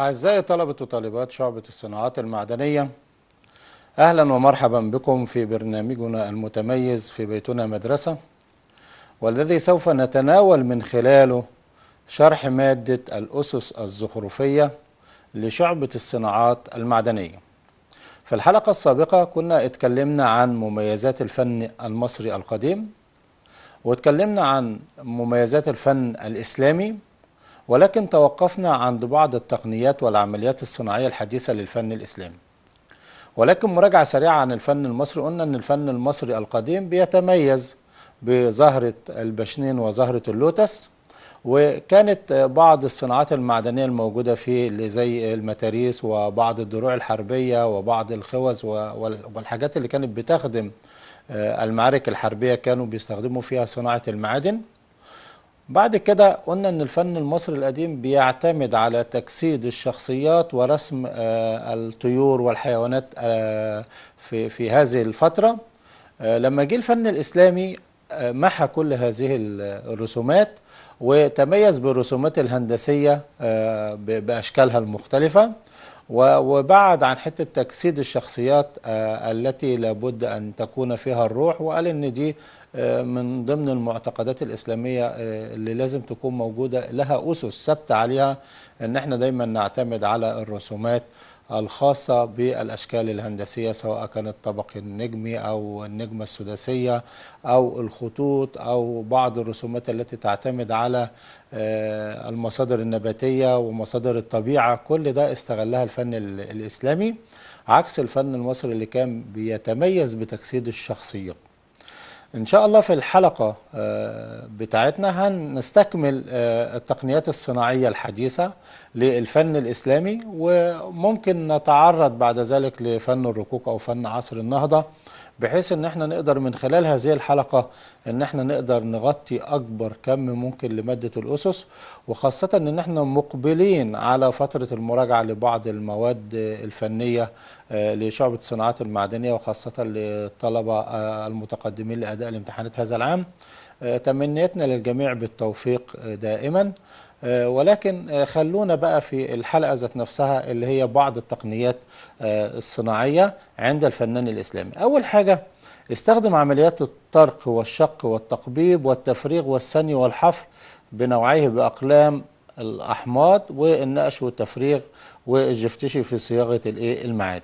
أعزائي طلبة وطالبات شعبة الصناعات المعدنية أهلا ومرحبا بكم في برنامجنا المتميز في بيتنا مدرسة والذي سوف نتناول من خلاله شرح مادة الأسس الزخرفية لشعبة الصناعات المعدنية في الحلقة السابقة كنا اتكلمنا عن مميزات الفن المصري القديم واتكلمنا عن مميزات الفن الإسلامي ولكن توقفنا عند بعض التقنيات والعمليات الصناعية الحديثة للفن الإسلامي ولكن مراجعة سريعة عن الفن المصري قلنا أن الفن المصري القديم بيتميز بزهرة البشنين وزهرة اللوتس وكانت بعض الصناعات المعدنية الموجودة فيه اللي زي المتاريس وبعض الدروع الحربية وبعض الخوز والحاجات اللي كانت بتخدم آه، المعارك الحربية كانوا بيستخدموا فيها صناعة المعادن بعد كده قلنا ان الفن المصري القديم بيعتمد على تجسيد الشخصيات ورسم آه، الطيور والحيوانات آه، في في هذه الفتره آه، لما جه الفن الاسلامي محى كل هذه الرسومات وتميز بالرسومات الهندسيه باشكالها المختلفه وبعد عن حته تجسيد الشخصيات التي لابد ان تكون فيها الروح وقال ان دي آه، من ضمن المعتقدات الإسلامية آه، اللي لازم تكون موجودة لها أسس ثابتة عليها أن احنا دايما نعتمد على الرسومات الخاصة بالأشكال الهندسية سواء كان الطبق النجمي أو النجمة السداسية أو الخطوط أو بعض الرسومات التي تعتمد على آه، المصادر النباتية ومصادر الطبيعة كل ده استغلها الفن الإسلامي عكس الفن المصري اللي كان بيتميز بتجسيد الشخصيات إن شاء الله في الحلقة آه، بتاعتنا هنستكمل آه، التقنيات الصناعية الحديثة للفن الإسلامي وممكن نتعرض بعد ذلك لفن الركوك أو فن عصر النهضة بحيث ان احنا نقدر من خلال هذه الحلقة ان احنا نقدر نغطي اكبر كم ممكن لمادة الاسس وخاصة ان احنا مقبلين على فترة المراجعة لبعض المواد الفنية لشعبة الصناعات المعدنية وخاصة للطلبة المتقدمين لأداء الامتحانات هذا العام آه، تمنيتنا للجميع بالتوفيق آه، دائما آه، ولكن خلونا بقى في الحلقة ذات نفسها اللي هي بعض التقنيات الصناعية عند الفنان الإسلامي أول حاجة استخدم عمليات الطرق والشق والتقبيب والتفريغ والثني والحفر بنوعيه بأقلام الأحماض والنقش والتفريغ والجفتشي في صياغة المعاد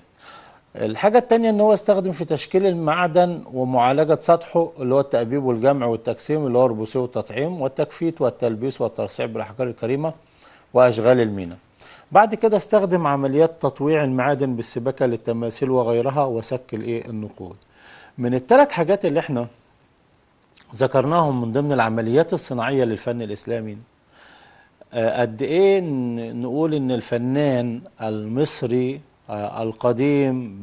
الحاجة التانية ان هو استخدم في تشكيل المعدن ومعالجة سطحه اللي هو التأبيب والجمع والتقسيم اللي هو الربوسية والتطعيم والتكفيت والتلبيس والترصيع بالأحجار الكريمة وأشغال المينا بعد كده استخدم عمليات تطويع المعادن بالسباكة للتماثيل وغيرها وسك الايه النقود من الثلاث حاجات اللي احنا ذكرناهم من ضمن العمليات الصناعية للفن الإسلامي آه، قد ايه نقول ان الفنان المصري آه، القديم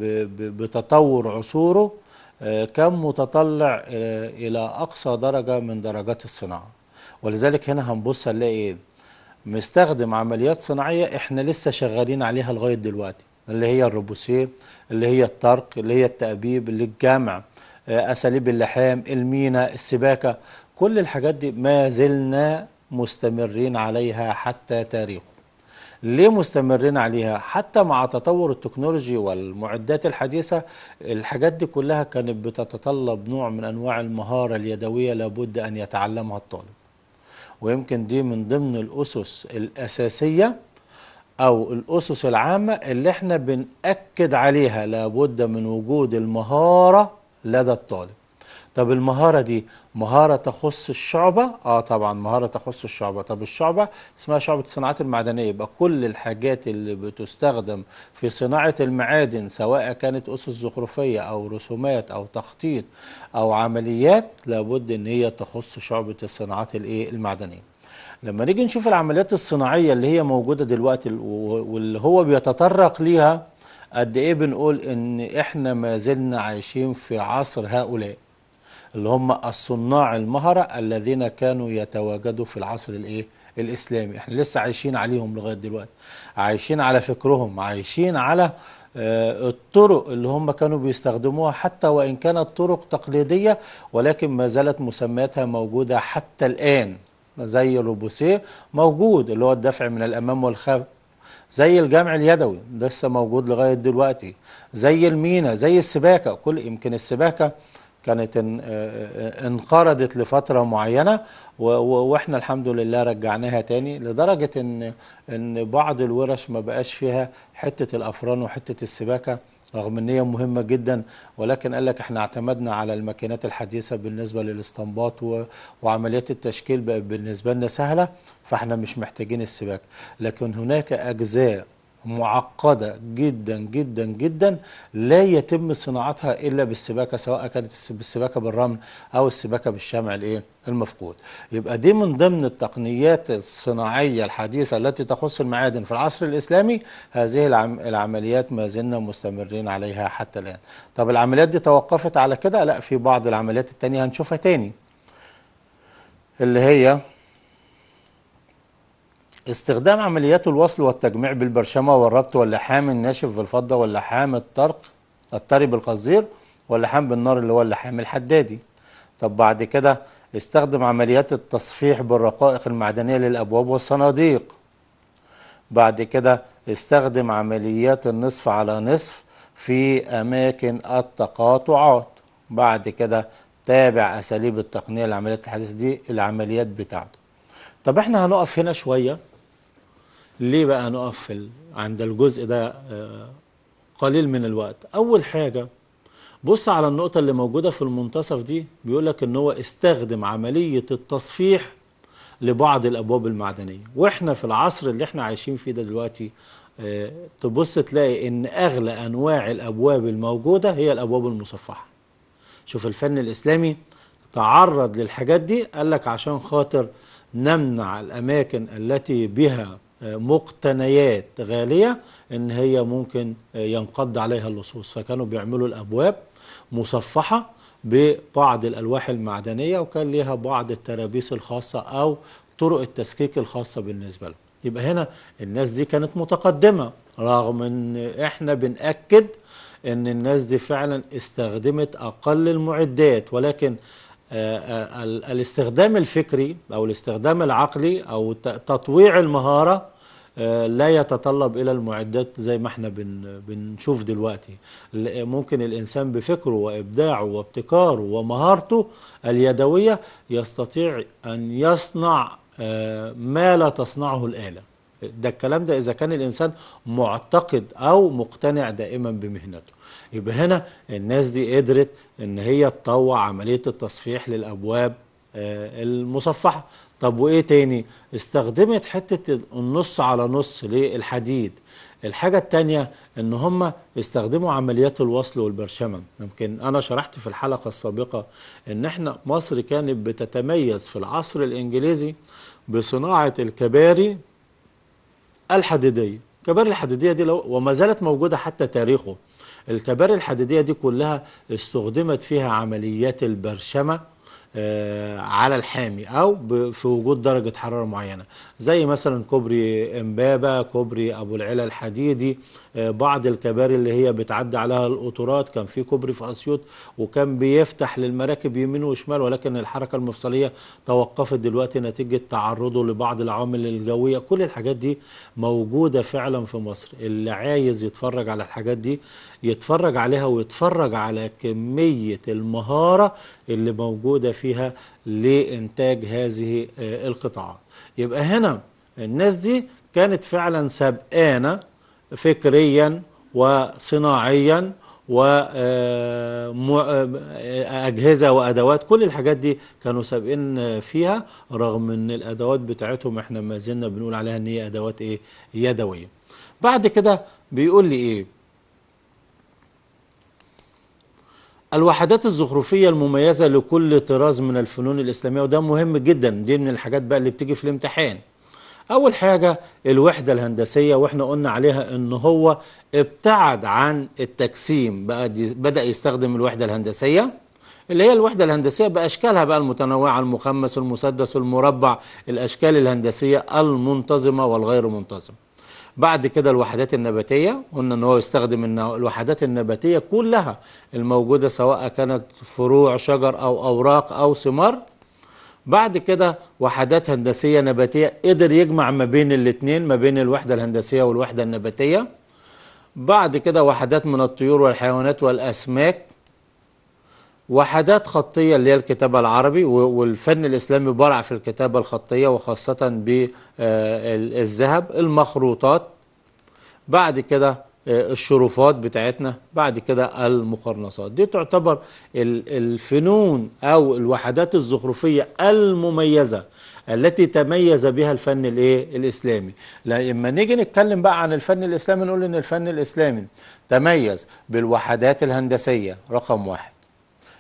بتطور عصوره آه، كان متطلع آه، إلى أقصى درجة من درجات الصناعة ولذلك هنا هنبص هنلاقي ايه مستخدم عمليات صناعية احنا لسه شغالين عليها لغاية دلوقتي اللي هي الروبوسيه اللي هي الطرق اللي هي التأبيب اللي الجمع أساليب اللحام المينا السباكة كل الحاجات دي ما زلنا مستمرين عليها حتى تاريخه ليه مستمرين عليها حتى مع تطور التكنولوجي والمعدات الحديثة الحاجات دي كلها كانت بتتطلب نوع من أنواع المهارة اليدوية لابد أن يتعلمها الطالب ويمكن دي من ضمن الأسس الأساسية أو الأسس العامة اللي احنا بنأكد عليها لابد من وجود المهارة لدى الطالب طب المهارة دي مهارة تخص الشعبة اه طبعا مهارة تخص الشعبة طب الشعبة اسمها شعبة الصناعات المعدنية يبقى كل الحاجات اللي بتستخدم في صناعة المعادن سواء كانت أسس زخرفية أو رسومات أو تخطيط أو عمليات لابد إن هي تخص شعبة الصناعات الايه المعدنية لما نيجي نشوف العمليات الصناعية اللي هي موجودة دلوقتي واللي هو بيتطرق ليها قد ايه بنقول ان احنا ما زلنا عايشين في عصر هؤلاء اللي هم الصناع المهرة الذين كانوا يتواجدوا في العصر الايه الاسلامي احنا لسه عايشين عليهم لغايه دلوقتي عايشين على فكرهم عايشين على آه، الطرق اللي هم كانوا بيستخدموها حتى وإن كانت طرق تقليدية ولكن ما زالت مسمياتها موجودة حتى الآن زي الروبوسيه موجود اللي هو الدفع من الأمام والخلف زي الجمع اليدوي لسه موجود لغاية دلوقتي زي المينا زي السباكة كل يمكن السباكة كانت انقرضت لفتره معينه واحنا الحمد لله رجعناها تاني لدرجه ان ان بعض الورش ما بقاش فيها حته الافران وحته السباكه رغم ان هي مهمه جدا ولكن قال لك احنا اعتمدنا على الماكينات الحديثه بالنسبه للاستنباط وعمليات التشكيل بالنسبه لنا سهله فاحنا مش محتاجين السباكه لكن هناك اجزاء معقدة جدا جدا جدا لا يتم صناعتها إلا بالسباكة سواء كانت بالسباكة بالرمل أو السباكة بالشمع الإيه؟ المفقود يبقى دي من ضمن التقنيات الصناعية الحديثة التي تخص المعادن في العصر الإسلامي هذه العم العمليات ما زلنا مستمرين عليها حتى الآن طب العمليات دي توقفت على كده؟ لا في بعض العمليات التانية هنشوفها تاني اللي هي استخدام عمليات الوصل والتجميع بالبرشمة والربط واللحام الناشف بالفضة واللحام الطرق الطري بالقصدير واللحام بالنار اللي هو اللحام الحدادي طب بعد كده استخدم عمليات التصفيح بالرقائق المعدنية للأبواب والصناديق بعد كده استخدم عمليات النصف على نصف في أماكن التقاطعات بعد كده تابع أساليب التقنية لعمليات الحديثة دي العمليات بتاعته طب احنا هنقف هنا شوية ليه بقى نقفل عند الجزء ده آه، قليل من الوقت أول حاجة بص على النقطة اللي موجودة في المنتصف دي بيقول لك ان هو استخدم عملية التصفيح لبعض الأبواب المعدنية وإحنا في العصر اللي إحنا عايشين فيه ده دلوقتي آه، تبص تلاقي إن أغلى أنواع الأبواب الموجودة هي الأبواب المصفحة شوف الفن الإسلامي تعرض للحاجات دي قال لك عشان خاطر نمنع الأماكن التي بها مقتنيات غالية ان هي ممكن ينقض عليها اللصوص فكانوا بيعملوا الابواب مصفحة ببعض الالواح المعدنية وكان ليها بعض الترابيس الخاصة او طرق التسكيك الخاصة بالنسبة لهم يبقى هنا الناس دي كانت متقدمة رغم ان احنا بنأكد ان الناس دي فعلا استخدمت اقل المعدات ولكن آه، آه، الاستخدام الفكري او الاستخدام العقلي او تطويع المهاره آه، لا يتطلب الى المعدات زي ما احنا بنشوف دلوقتي ممكن الانسان بفكره وابداعه وابتكاره ومهارته اليدويه يستطيع ان يصنع آه، ما لا تصنعه الاله ده الكلام ده اذا كان الانسان معتقد او مقتنع دائما بمهنته يبقى هنا الناس دي قدرت ان هي تطوع عمليه التصفيح للابواب آه، المصفحه طب وايه تاني استخدمت حتة النص على نص للحديد الحاجة التانية ان هم استخدموا عمليات الوصل والبرشمة يمكن انا شرحت في الحلقة السابقة ان احنا مصر كانت بتتميز في العصر الانجليزي بصناعة الكباري الحديدية الكباري الحديدية دي لو وما زالت موجودة حتى تاريخه الكباري الحديدية دي كلها استخدمت فيها عمليات البرشمة آه، على الحامي او في وجود درجه حراره معينه زي مثلا كوبري امبابه كوبري ابو العلا الحديدي آه، بعض الكباري اللي هي بتعدي عليها القطورات كان في كوبري في اسيوط وكان بيفتح للمراكب يمين وشمال ولكن الحركه المفصليه توقفت دلوقتي نتيجه تعرضه لبعض العوامل الجويه كل الحاجات دي موجوده فعلا في مصر اللي عايز يتفرج على الحاجات دي يتفرج عليها ويتفرج على كميه المهاره اللي موجوده فيها لانتاج هذه آه، القطاعات يبقى هنا الناس دي كانت فعلا سابقانه فكريا وصناعيا و آه، آه، أجهزة وأدوات كل الحاجات دي كانوا سابقين فيها رغم أن الأدوات بتاعتهم احنا ما زلنا بنقول عليها أن هي أدوات إيه يدوية بعد كده بيقول لي إيه الوحدات الزخرفية المميزة لكل طراز من الفنون الإسلامية وده مهم جدا دي من الحاجات بقى اللي بتيجي في الامتحان أول حاجة الوحدة الهندسية وإحنا قلنا عليها إن هو ابتعد عن التجسيم بقى بدأ يستخدم الوحدة الهندسية اللي هي الوحدة الهندسية بأشكالها بقى المتنوعة المخمس المسدس المربع الأشكال الهندسية المنتظمة والغير منتظمة بعد كده الوحدات النباتية قلنا ان هو يستخدم الوحدات النباتية كلها الموجودة سواء كانت فروع شجر أو أوراق أو ثمار بعد كده وحدات هندسية نباتية قدر يجمع ما بين الاثنين ما بين الوحدة الهندسية والوحدة النباتية بعد كده وحدات من الطيور والحيوانات والأسماك وحدات خطية اللي هي الكتابة العربي والفن الإسلامي برع في الكتابة الخطية وخاصة بالذهب آه، المخروطات بعد كده آه، الشرفات بتاعتنا بعد كده المقرنصات دي تعتبر الفنون او الوحدات الزخرفيه المميزه التي تميز بها الفن الايه الاسلامي لما نيجي نتكلم بقى عن الفن الاسلامي نقول ان الفن الاسلامي تميز بالوحدات الهندسيه رقم واحد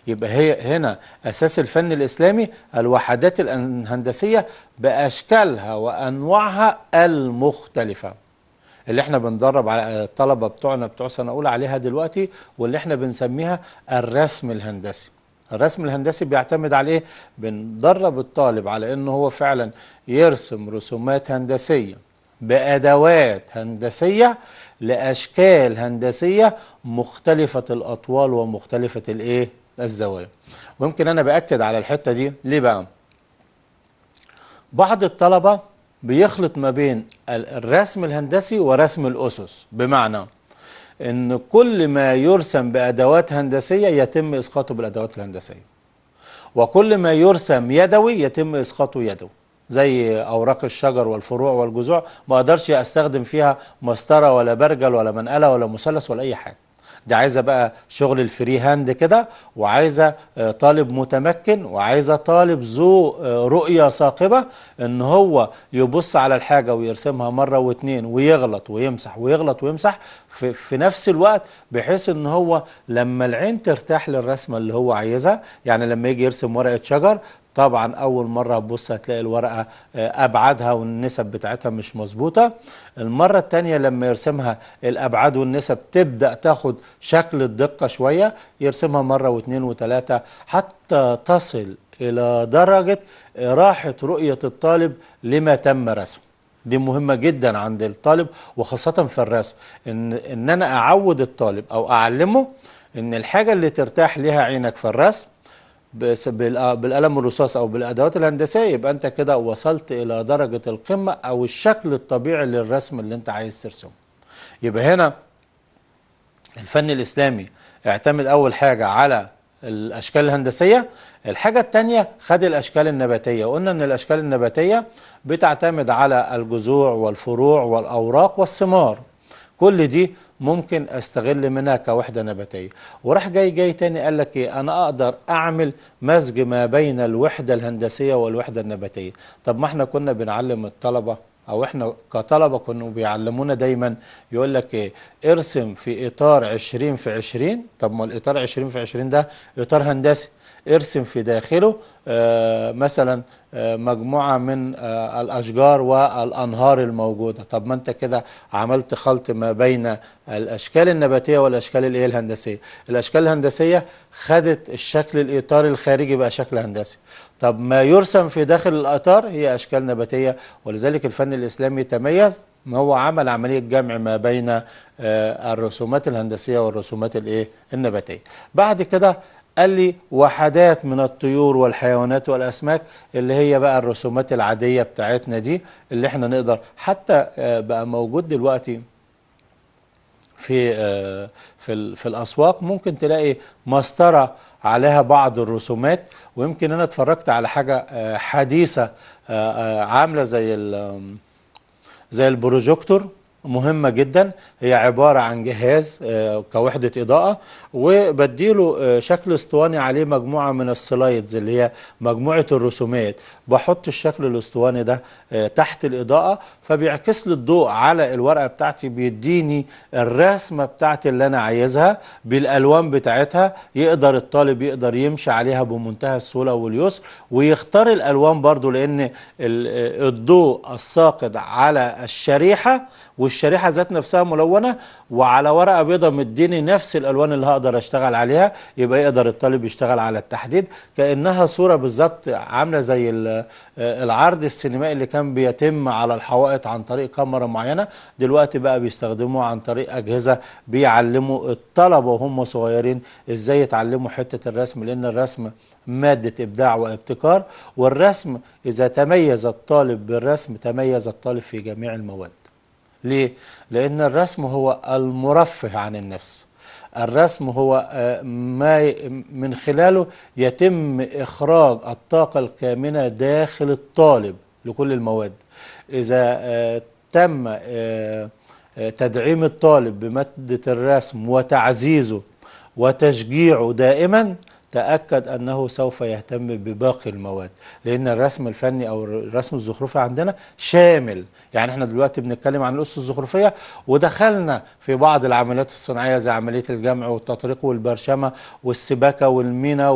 يبقى هي هنا اساس الفن الاسلامي الوحدات الهندسيه باشكالها وانواعها المختلفه اللي احنا بندرب على الطلبه بتوعنا بتوع سنه اولى عليها دلوقتي واللي احنا بنسميها الرسم الهندسي الرسم الهندسي بيعتمد على ايه بندرب الطالب على ان هو فعلا يرسم رسومات هندسيه بادوات هندسيه لاشكال هندسيه مختلفه الاطوال ومختلفه الايه الزوايا ويمكن انا باكد على الحته دي ليه بقى بعض الطلبه بيخلط ما بين الرسم الهندسي ورسم الأسس بمعنى أن كل ما يرسم بأدوات هندسية يتم إسقاطه بالأدوات الهندسية وكل ما يرسم يدوي يتم إسقاطه يدوي زي أوراق الشجر والفروع والجذوع ما أقدرش أستخدم فيها مسطرة ولا برجل ولا منقلة ولا مثلث ولا أي حاجة دي عايزه بقى شغل الفري هاند كده وعايزه آه، طالب متمكن وعايزه طالب ذو آه، رؤيه ثاقبه ان هو يبص على الحاجه ويرسمها مره واثنين ويغلط ويمسح ويغلط ويمسح في, في نفس الوقت بحيث ان هو لما العين ترتاح للرسمه اللي هو عايزها يعني لما يجي يرسم ورقه شجر طبعا اول مره تبص هتلاقي الورقه آه، ابعادها والنسب بتاعتها مش مظبوطه المره الثانيه لما يرسمها الابعاد والنسب تبدا تاخد شكل الدقه شويه يرسمها مره واثنين وثلاثه حتى تصل الى درجه راحه رؤيه الطالب لما تم رسمه دي مهمة جدا عند الطالب وخاصة في الرسم إن, إن أنا أعود الطالب أو أعلمه إن الحاجة اللي ترتاح لها عينك في الرسم آه، بالقلم الرصاص او بالادوات الهندسيه يبقى انت كده وصلت الى درجه القمه او الشكل الطبيعي للرسم اللي انت عايز ترسمه يبقى هنا الفن الاسلامي اعتمد اول حاجه على الاشكال الهندسيه الحاجه الثانيه خد الاشكال النباتيه وقلنا ان الاشكال النباتيه بتعتمد على الجذوع والفروع والاوراق والثمار كل دي ممكن استغل منها كوحده نباتيه وراح جاي جاي تاني قال لك ايه انا اقدر اعمل مزج ما بين الوحده الهندسيه والوحده النباتيه طب ما احنا كنا بنعلم الطلبه او احنا كطلبه كانوا بيعلمونا دايما يقول لك ايه ارسم في اطار 20 في 20 طب ما الاطار 20 في 20 ده اطار هندسي ارسم في داخله آه، مثلا آه، مجموعة من آه، الأشجار والأنهار الموجودة طب ما أنت كده عملت خلط ما بين الأشكال النباتية والأشكال الإيه الهندسية الأشكال الهندسية خدت الشكل الإطار الخارجي بقى شكل هندسي طب ما يرسم في داخل الأطار هي أشكال نباتية ولذلك الفن الإسلامي تميز ان هو عمل عملية جمع ما بين الرسومات الهندسية والرسومات الإيه النباتية بعد كده قال لي وحدات من الطيور والحيوانات والأسماك اللي هي بقى الرسومات العادية بتاعتنا دي اللي احنا نقدر حتى آه، بقى موجود دلوقتي في آه، في في الاسواق ممكن تلاقي مسطره عليها بعض الرسومات ويمكن انا اتفرجت على حاجه آه، حديثه عامله زي زي البروجيكتور مهمة جدا هي عبارة عن جهاز آه، كوحدة إضاءة وبديله آه، شكل اسطواني عليه مجموعة من السلايدز اللي هي مجموعة الرسومات بحط الشكل الاسطواني ده آه، تحت الإضاءة فبيعكس لي الضوء على الورقة بتاعتي بيديني الرسمة بتاعتي اللي أنا عايزها بالألوان بتاعتها يقدر الطالب يقدر يمشي عليها بمنتهى السهولة واليسر ويختار الألوان برضو لأن الضوء الساقط على الشريحة والشريحه ذات نفسها ملونه وعلى ورقه بيضاء مديني نفس الالوان اللي هقدر اشتغل عليها يبقى يقدر الطالب يشتغل على التحديد كانها صوره بالظبط عامله زي آه، العرض السينمائي اللي كان بيتم على الحوائط عن طريق كاميرا معينه دلوقتي بقى بيستخدموه عن طريق اجهزه بيعلموا الطلبه وهم صغيرين ازاي يتعلموا حته الرسم لان الرسم مادة إبداع وابتكار والرسم إذا تميز الطالب بالرسم تميز الطالب في جميع المواد ليه؟ لأن الرسم هو المرفه عن النفس الرسم هو آه، ما من خلاله يتم إخراج الطاقة الكامنة داخل الطالب لكل المواد إذا آه، تم آه، تدعيم الطالب بمادة الرسم وتعزيزه وتشجيعه دائما تأكد أنه سوف يهتم بباقي المواد لأن الرسم الفني أو الرسم الزخرفي عندنا شامل يعني احنا دلوقتي بنتكلم عن الأسس الزخرفية ودخلنا في بعض العمليات الصناعية زي عملية الجمع والتطريق والبرشمة والسباكة والمينا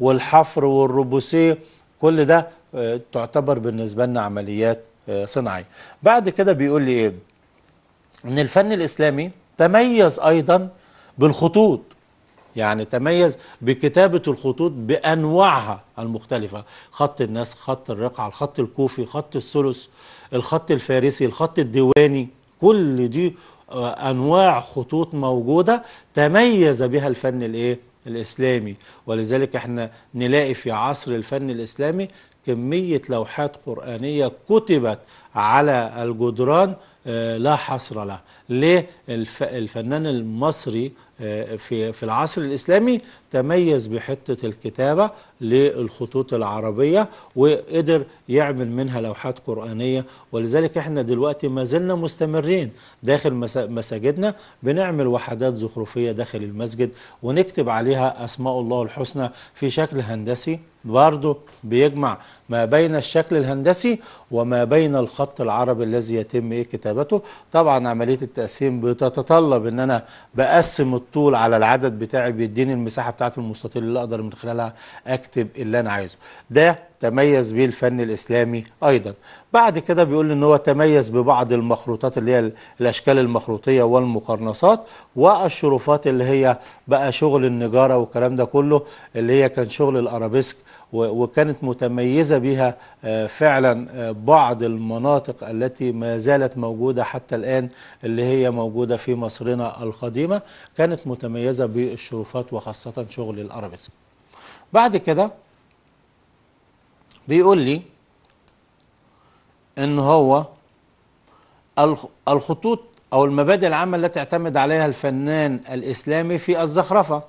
والحفر والروبوسيه كل ده آه، تعتبر بالنسبة لنا عمليات آه، صناعية بعد كده بيقول لي إيه؟ إن الفن الإسلامي تميز أيضا بالخطوط يعني تميز بكتابة الخطوط بأنواعها المختلفة خط النسخ خط الرقعة الخط الكوفي خط الثلث الخط الفارسي الخط الديواني كل دي آه، أنواع خطوط موجودة تميز بها الفن الإيه؟ الإسلامي ولذلك احنا نلاقي في عصر الفن الإسلامي كمية لوحات قرآنية كتبت على الجدران آه، لا حصر له ليه الفنان المصري في في العصر الإسلامي تميز بحتة الكتابة للخطوط العربية وقدر يعمل منها لوحات قرآنية ولذلك احنا دلوقتي ما زلنا مستمرين داخل مساجدنا بنعمل وحدات زخرفية داخل المسجد ونكتب عليها أسماء الله الحسنى في شكل هندسي برضه بيجمع ما بين الشكل الهندسي وما بين الخط العربي الذي يتم إيه كتابته طبعا عملية التقسيم بتتطلب ان انا بقسم الطول على العدد بتاعي بيديني المساحة بتاعت المستطيل اللي اقدر من خلالها اكتب اكتب اللي انا عايزه ده تميز بيه الفن الاسلامي ايضا بعد كده بيقول ان هو تميز ببعض المخروطات اللي هي الاشكال المخروطيه والمقرنصات والشرفات اللي هي بقى شغل النجاره والكلام ده كله اللي هي كان شغل الارابيسك وكانت متميزة بها آه، فعلا آه، بعض المناطق التي ما زالت موجودة حتى الآن اللي هي موجودة في مصرنا القديمة كانت متميزة بالشرفات وخاصة شغل الأرابيسك بعد كده بيقول لي ان هو الخطوط او المبادئ العامه التي اعتمد عليها الفنان الاسلامي في الزخرفه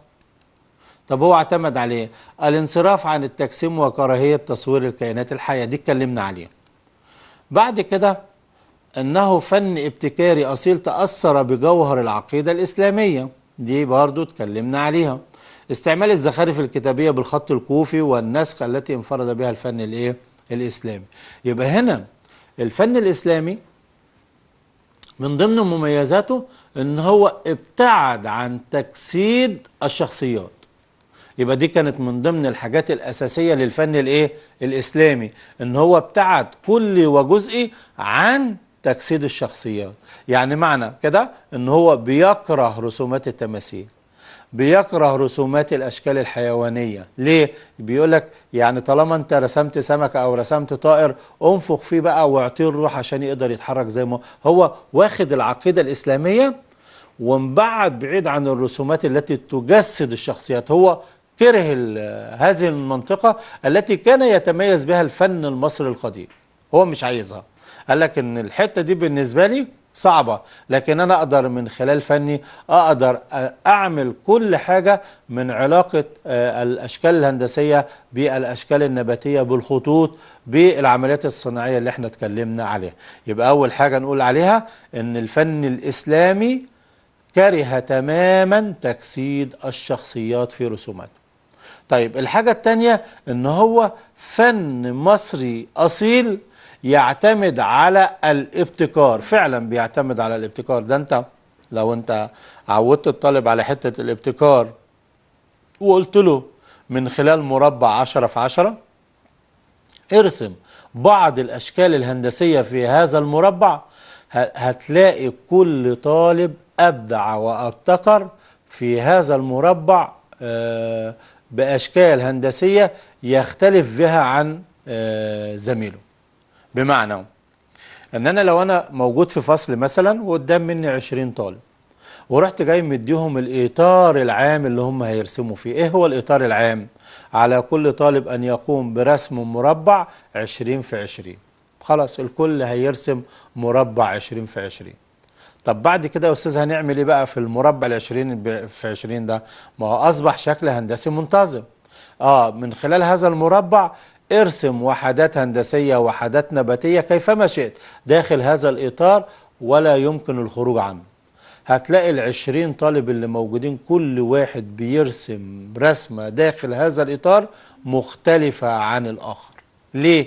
طب هو اعتمد عليه الانصراف عن التجسيم وكراهيه تصوير الكائنات الحيه دي اتكلمنا عليها بعد كده انه فن ابتكاري اصيل تاثر بجوهر العقيده الاسلاميه دي برضو اتكلمنا عليها استعمال الزخارف الكتابية بالخط الكوفي والنسخ التي انفرد بها الفن الايه الإسلامي يبقى هنا الفن الإسلامي من ضمن مميزاته ان هو ابتعد عن تجسيد الشخصيات يبقى دي كانت من ضمن الحاجات الأساسية للفن الايه الإسلامي ان هو ابتعد كل وجزئي عن تجسيد الشخصيات يعني معنى كده ان هو بيكره رسومات التماثيل بيكره رسومات الأشكال الحيوانية ليه؟ بيقولك يعني طالما أنت رسمت سمكة أو رسمت طائر أنفخ فيه بقى واعطيه الروح عشان يقدر يتحرك زي ما هو واخد العقيدة الإسلامية ومبعد بعيد عن الرسومات التي تجسد الشخصيات هو كره هذه المنطقة التي كان يتميز بها الفن المصري القديم هو مش عايزها قال لك ان الحتة دي بالنسبة لي صعبة لكن أنا أقدر من خلال فني أقدر أعمل كل حاجة من علاقة آه، الأشكال الهندسية بالأشكال النباتية بالخطوط بالعمليات الصناعية اللي احنا اتكلمنا عليها يبقى أول حاجة نقول عليها أن الفن الإسلامي كره تماما تجسيد الشخصيات في رسوماته طيب الحاجة الثانية أن هو فن مصري أصيل يعتمد على الابتكار فعلا بيعتمد على الابتكار ده انت لو انت عودت الطالب على حتة الابتكار وقلت له من خلال مربع عشرة في عشرة ارسم بعض الأشكال الهندسية في هذا المربع هتلاقي كل طالب أبدع وأبتكر في هذا المربع آه، بأشكال هندسية يختلف بها عن آه، زميله بمعنى ان انا لو انا موجود في فصل مثلا وقدام مني 20 طالب ورحت جاي مديهم الاطار العام اللي هم هيرسموا فيه ايه هو الاطار العام على كل طالب ان يقوم برسم مربع 20 في 20 خلاص الكل هيرسم مربع 20 في 20 طب بعد كده يا استاذ هنعمل ايه بقى في المربع ال 20 في 20 ده ما هو اصبح شكل هندسي منتظم اه من خلال هذا المربع ارسم وحدات هندسية وحدات نباتية كيفما شئت داخل هذا الإطار ولا يمكن الخروج عنه هتلاقي العشرين طالب اللي موجودين كل واحد بيرسم رسمة داخل هذا الإطار مختلفة عن الآخر ليه؟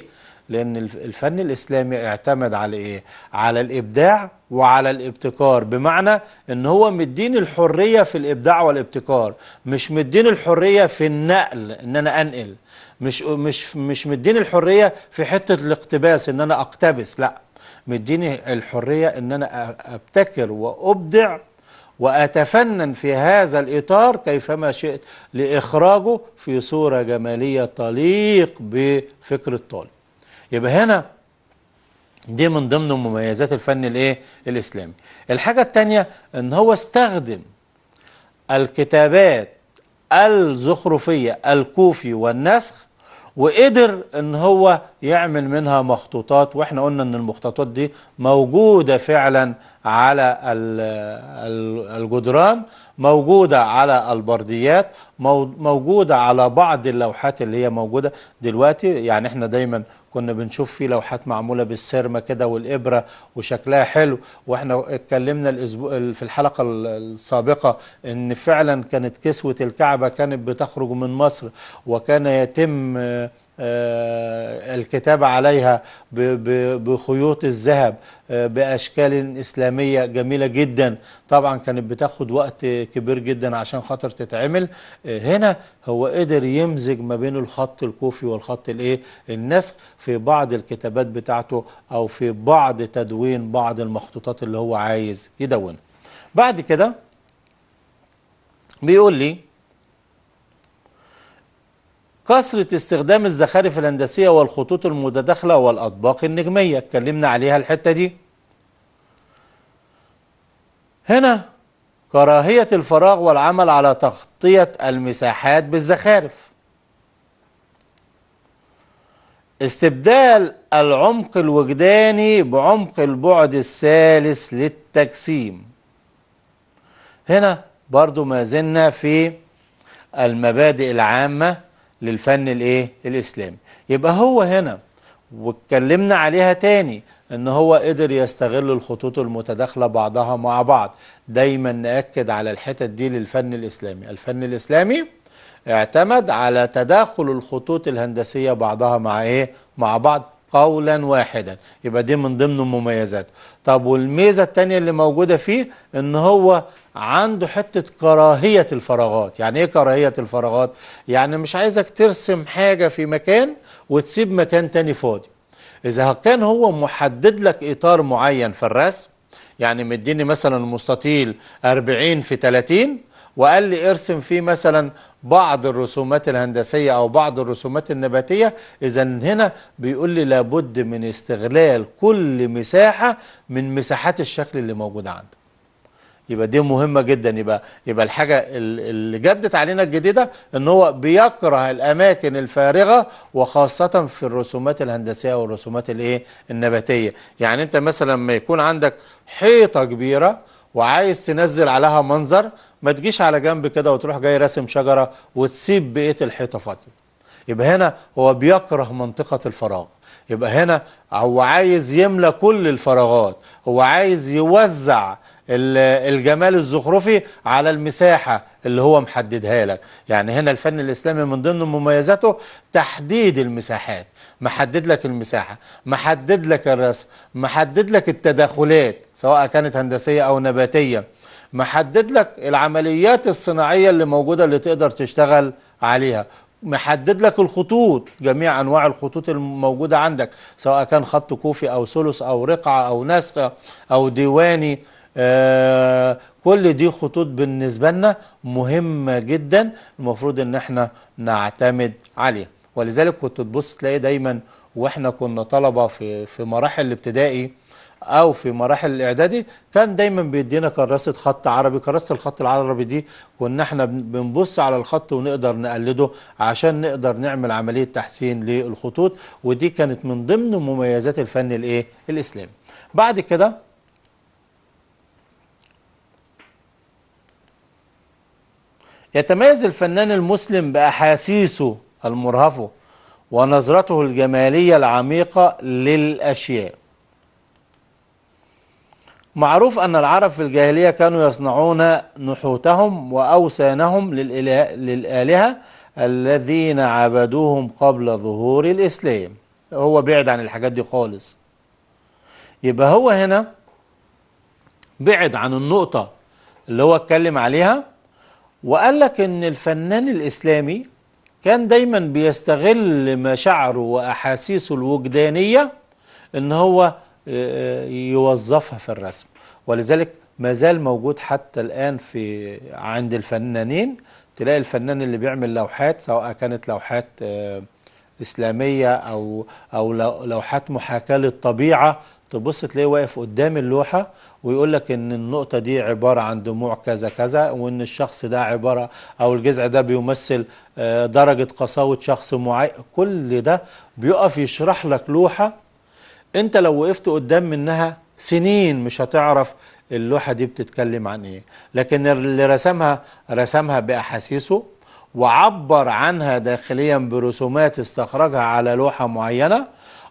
لأن الفن الإسلامي اعتمد على إيه؟ على الإبداع وعلى الابتكار بمعنى ان هو مدين الحرية في الابداع والابتكار مش مدين الحرية في النقل ان انا انقل مش مش مش مديني الحريه في حته الاقتباس ان انا اقتبس لا مديني الحريه ان انا ابتكر وابدع واتفنن في هذا الاطار كيفما شئت لاخراجه في صوره جماليه تليق بفكر الطالب يبقى هنا دي من ضمن مميزات الفن الايه الاسلامي الحاجه الثانيه ان هو استخدم الكتابات الزخرفيه الكوفي والنسخ وقدر ان هو يعمل منها مخطوطات واحنا قلنا ان المخطوطات دي موجودة فعلا على الجدران موجودة على البرديات موجودة على بعض اللوحات اللي هي موجودة دلوقتي يعني احنا دايما كنا بنشوف فيه لوحات معمولة بالسيرما كده والإبرة وشكلها حلو وإحنا اتكلمنا الأسبوع في الحلقة السابقة إن فعلا كانت كسوة الكعبة كانت بتخرج من مصر وكان يتم آه، الكتابة عليها بخيوط الذهب آه، بأشكال إسلامية جميلة جدا طبعا كانت بتاخد وقت كبير جدا عشان خاطر تتعمل آه، هنا هو قدر يمزج ما بين الخط الكوفي والخط الايه النسخ في بعض الكتابات بتاعته أو في بعض تدوين بعض المخطوطات اللي هو عايز يدونها بعد كده بيقول لي كثرة استخدام الزخارف الهندسية والخطوط المتداخلة والأطباق النجمية اتكلمنا عليها الحتة دي هنا كراهية الفراغ والعمل على تغطية المساحات بالزخارف استبدال العمق الوجداني بعمق البعد الثالث للتجسيم هنا برضو ما زلنا في المبادئ العامة للفن الايه الاسلامي يبقى هو هنا واتكلمنا عليها تاني ان هو قدر يستغل الخطوط المتداخله بعضها مع بعض دايما ناكد على الحتت دي للفن الاسلامي الفن الاسلامي اعتمد على تداخل الخطوط الهندسيه بعضها مع ايه مع بعض قولا واحدا يبقى دي من ضمن مميزاته طب والميزه الثانيه اللي موجوده فيه ان هو عنده حتة كراهية الفراغات يعني ايه كراهية الفراغات؟ يعني مش عايزك ترسم حاجة في مكان وتسيب مكان تاني فاضي إذا كان هو محدد لك إطار معين في الرسم يعني مديني مثلا مستطيل 40 في 30 وقال لي ارسم فيه مثلا بعض الرسومات الهندسية أو بعض الرسومات النباتية إذا هنا بيقول لي لابد من استغلال كل مساحة من مساحات الشكل اللي موجودة عندك يبقى دي مهمه جدا يبقى يبقى الحاجه اللي جدت علينا الجديده ان هو بيكره الاماكن الفارغه وخاصه في الرسومات الهندسيه والرسومات الايه النباتيه يعني انت مثلا ما يكون عندك حيطه كبيره وعايز تنزل عليها منظر ما تجيش على جنب كده وتروح جاي راسم شجره وتسيب بقيه الحيطه فاضيه يبقى هنا هو بيكره منطقه الفراغ يبقى هنا هو عايز يملى كل الفراغات هو عايز يوزع الجمال الزخرفي على المساحة اللي هو محددها لك يعني هنا الفن الإسلامي من ضمن مميزاته تحديد المساحات محدد لك المساحة محدد لك الرسم محدد لك التداخلات سواء كانت هندسية أو نباتية محدد لك العمليات الصناعية اللي موجودة اللي تقدر تشتغل عليها محدد لك الخطوط جميع انواع الخطوط الموجوده عندك سواء كان خط كوفي او ثلث او رقعه او نسخه او ديواني آه، كل دي خطوط بالنسبة لنا مهمة جدا المفروض ان احنا نعتمد عليها ولذلك كنت تبص تلاقي دايما واحنا كنا طلبة في, في مراحل الابتدائي او في مراحل الاعدادي كان دايما بيدينا كراسه خط عربي كراسه الخط العربي دي كنا احنا بنبص على الخط ونقدر نقلده عشان نقدر نعمل عمليه تحسين للخطوط ودي كانت من ضمن مميزات الفن الايه الاسلامي بعد كده يتميز الفنان المسلم بأحاسيسه المرهفة ونظرته الجمالية العميقة للأشياء معروف أن العرب في الجاهلية كانوا يصنعون نحوتهم وأوثانهم للآلهة الذين عبدوهم قبل ظهور الإسلام هو بعد عن الحاجات دي خالص يبقى هو هنا بعد عن النقطة اللي هو اتكلم عليها وقال لك ان الفنان الاسلامي كان دايما بيستغل مشاعره واحاسيسه الوجدانيه ان هو آه، آه، يوظفها في الرسم ولذلك ما زال موجود حتى الان في عند الفنانين تلاقي الفنان اللي بيعمل لوحات سواء كانت لوحات آه، اسلاميه او او لوحات محاكاه للطبيعه تبص تلاقيه واقف قدام اللوحة ويقول لك ان النقطة دي عبارة عن دموع كذا كذا وان الشخص ده عبارة او الجذع ده بيمثل آه، درجة قساوة شخص معين كل ده بيقف يشرح لك لوحة انت لو وقفت قدام منها سنين مش هتعرف اللوحة دي بتتكلم عن ايه لكن اللي رسمها رسمها بأحاسيسه وعبر عنها داخليا برسومات استخرجها على لوحة معينة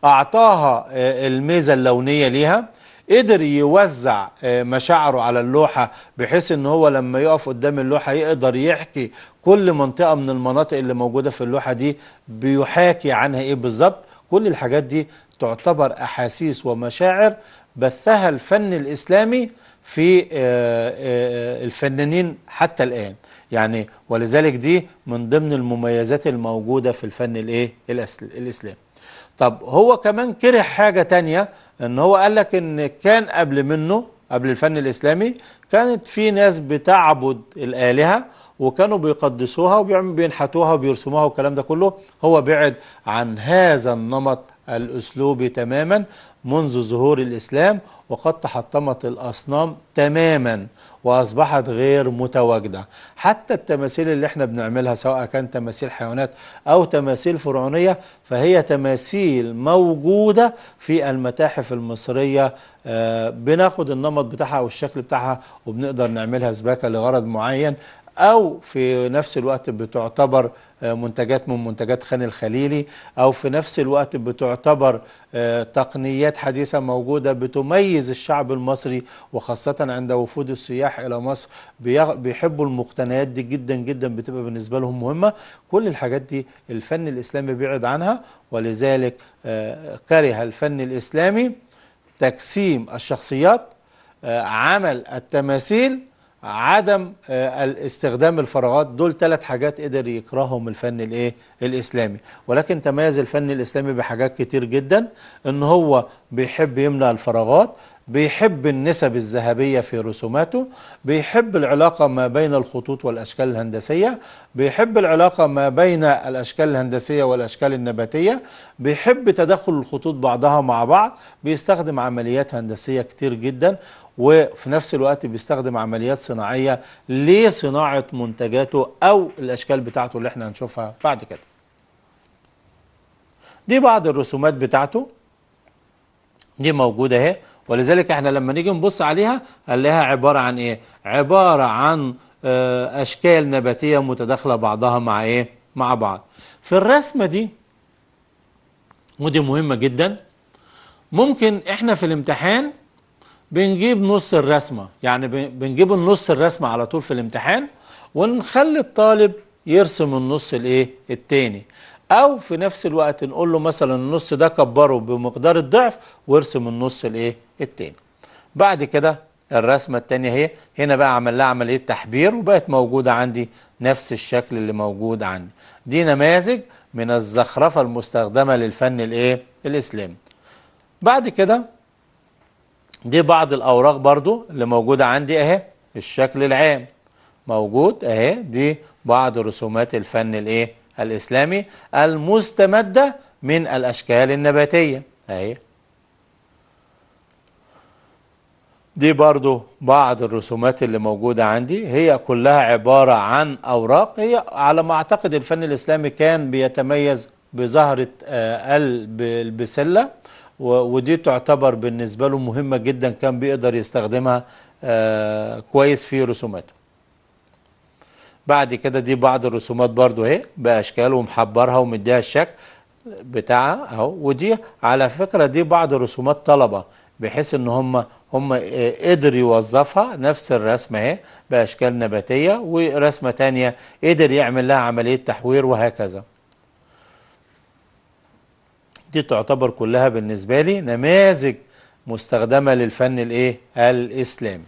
أعطاها آه، الميزة اللونية ليها قدر يوزع آه، مشاعره على اللوحة بحيث ان هو لما يقف قدام اللوحة يقدر يحكي كل منطقة من المناطق اللي موجودة في اللوحة دي بيحاكي عنها ايه بالظبط كل الحاجات دي تعتبر أحاسيس ومشاعر بثها الفن الإسلامي في آه، الفنانين حتى الآن يعني ولذلك دي من ضمن المميزات الموجودة في الفن الإيه الإسلامي طب هو كمان كره حاجة تانية ان هو قال لك ان كان قبل منه قبل الفن الإسلامي كانت في ناس بتعبد الآلهة وكانوا بيقدسوها وبينحتوها وبيرسموها والكلام ده كله هو بعد عن هذا النمط الأسلوبي تماما منذ ظهور الإسلام وقد تحطمت الأصنام تماما واصبحت غير متواجده حتى التماثيل اللي احنا بنعملها سواء كان تماثيل حيوانات او تماثيل فرعونيه فهي تماثيل موجوده في المتاحف المصريه آه، بناخد النمط بتاعها او الشكل بتاعها وبنقدر نعملها سباكه لغرض معين أو في نفس الوقت بتعتبر آه، منتجات من منتجات خان الخليلي أو في نفس الوقت بتعتبر آه، تقنيات حديثة موجودة بتميز الشعب المصري وخاصة عند وفود السياح إلى مصر بيحبوا المقتنيات دي جدا جدا بتبقى بالنسبة لهم مهمة كل الحاجات دي الفن الإسلامي بيعد عنها ولذلك آه، كره الفن الإسلامي تجسيم الشخصيات عمل التماثيل عدم آه، استخدام الفراغات دول ثلاث حاجات قدر يكرههم الفن الايه الاسلامي ولكن تميز الفن الاسلامي بحاجات كتير جدا ان هو بيحب يملأ الفراغات بيحب النسب الذهبية في رسوماته بيحب العلاقة ما بين الخطوط والأشكال الهندسية بيحب العلاقة ما بين الأشكال الهندسية والأشكال النباتية بيحب تدخل الخطوط بعضها مع بعض بيستخدم عمليات هندسية كتير جدا وفي نفس الوقت بيستخدم عمليات صناعية لصناعة منتجاته أو الأشكال بتاعته اللي احنا هنشوفها بعد كده دي بعض الرسومات بتاعته دي موجودة اهي ولذلك احنا لما نيجي نبص عليها هنلاقيها عبارة عن ايه عبارة عن آه، اشكال نباتية متداخلة بعضها مع ايه مع بعض في الرسمة دي ودي مهمة جدا ممكن احنا في الامتحان بنجيب نص الرسمة يعني بنجيب النص الرسمة على طول في الامتحان ونخلي الطالب يرسم النص الايه الثاني او في نفس الوقت نقول له مثلا النص ده كبره بمقدار الضعف وارسم النص الايه الثاني بعد كده الرسمة الثانيه هي هنا بقى عمل لها عملية تحبير وبقت موجودة عندي نفس الشكل اللي موجود عندي دي نماذج من الزخرفة المستخدمة للفن الايه الاسلامي بعد كده دي بعض الأوراق برضو اللي موجودة عندي أهي الشكل العام موجود أهي دي بعض رسومات الفن الإيه الإسلامي المستمدة من الأشكال النباتية أهي دي برضو بعض الرسومات اللي موجودة عندي هي كلها عبارة عن أوراق هي على ما أعتقد الفن الإسلامي كان بيتميز بزهرة آه، البسلة ودي تعتبر بالنسبة له مهمة جدا كان بيقدر يستخدمها آه، كويس في رسوماته بعد كده دي بعض الرسومات برضو اهي باشكال ومحبرها ومديها الشكل بتاعها اهو ودي على فكره دي بعض رسومات طلبه بحيث ان هم هم آه، قدر يوظفها نفس الرسمه اهي باشكال نباتيه ورسمه ثانيه قدر يعمل لها عمليه تحوير وهكذا دي تعتبر كلها بالنسبة لي نماذج مستخدمة للفن الايه الإسلامي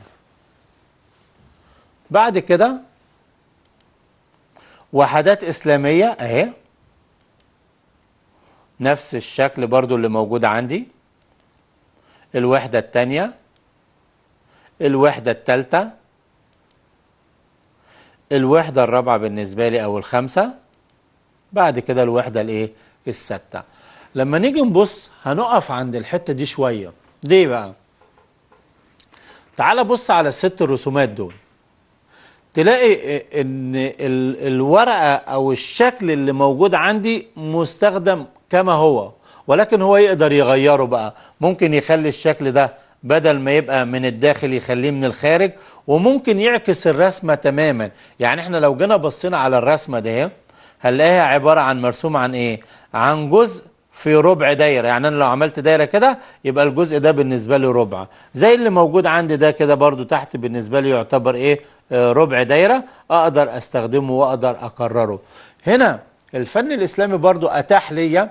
بعد كده وحدات إسلامية أهي نفس الشكل برضو اللي موجود عندي الوحدة التانية الوحدة التالتة الوحدة الرابعة بالنسبة لي أو الخامسة بعد كده الوحدة الإيه الستة لما نيجي نبص هنقف عند الحتة دي شوية ليه بقى تعال بص على الست الرسومات دول تلاقي ان الورقة او الشكل اللي موجود عندي مستخدم كما هو ولكن هو يقدر يغيره بقى ممكن يخلي الشكل ده بدل ما يبقى من الداخل يخليه من الخارج وممكن يعكس الرسمة تماما يعني احنا لو جينا بصينا على الرسمة ده هنلاقيها عبارة عن مرسوم عن ايه عن جزء في ربع دايرة يعني أنا لو عملت دايرة كده يبقى الجزء ده بالنسبة لي ربع زي اللي موجود عندي ده كده برضو تحت بالنسبة لي يعتبر إيه آه، ربع دايرة أقدر أستخدمه وأقدر أكرره هنا الفن الإسلامي برضو أتاح لي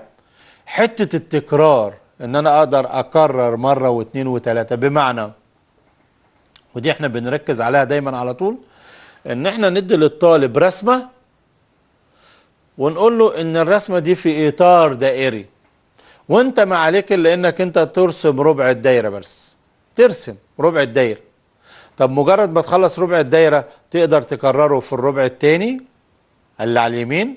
حتة التكرار إن أنا أقدر أكرر مرة واثنين وثلاثة بمعنى ودي احنا بنركز عليها دايما على طول ان احنا ندي للطالب رسمة ونقول له ان الرسمة دي في اطار دائري وانت ما عليك الا انك انت ترسم ربع الدايره بس ترسم ربع الدايره طب مجرد ما تخلص ربع الدايره تقدر تكرره في الربع الثاني اللي على اليمين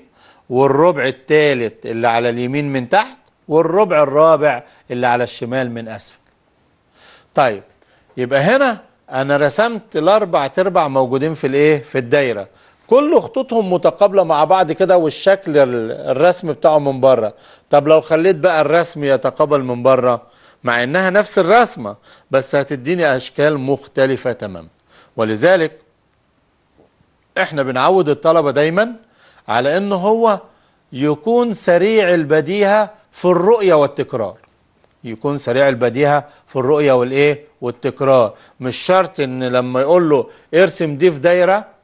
والربع الثالث اللي على اليمين من تحت والربع الرابع اللي على الشمال من اسفل طيب يبقى هنا انا رسمت الاربع تربع موجودين في الايه في الدايره كل خطوطهم متقابله مع بعض كده والشكل الرسم بتاعه من بره طب لو خليت بقى الرسم يتقابل من بره مع انها نفس الرسمه بس هتديني اشكال مختلفه تماما ولذلك احنا بنعود الطلبه دايما على ان هو يكون سريع البديهه في الرؤيه والتكرار يكون سريع البديهه في الرؤيه والايه والتكرار مش شرط ان لما يقول له ارسم دي في دايره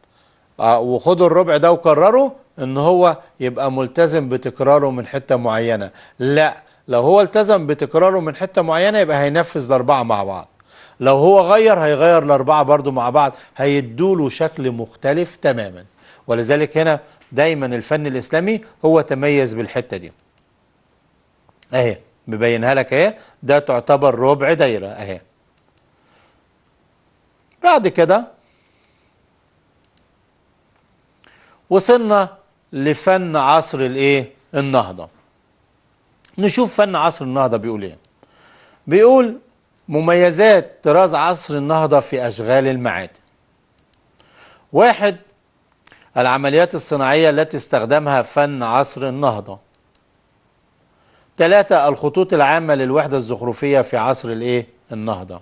آه، وخدوا الربع ده وكرروا ان هو يبقى ملتزم بتكراره من حتة معينة لا لو هو التزم بتكراره من حتة معينة يبقى هينفذ الاربعة مع بعض لو هو غير هيغير الاربعة برضو مع بعض هيدوله شكل مختلف تماما ولذلك هنا دايما الفن الاسلامي هو تميز بالحتة دي اهي مبينها لك اهي ده تعتبر ربع دايرة اهي بعد كده وصلنا لفن عصر الايه النهضه نشوف فن عصر النهضه بيقول ايه بيقول مميزات طراز عصر النهضه في اشغال المعادن واحد العمليات الصناعيه التي استخدمها فن عصر النهضه ثلاثة الخطوط العامة للوحدة الزخرفية في عصر الايه النهضة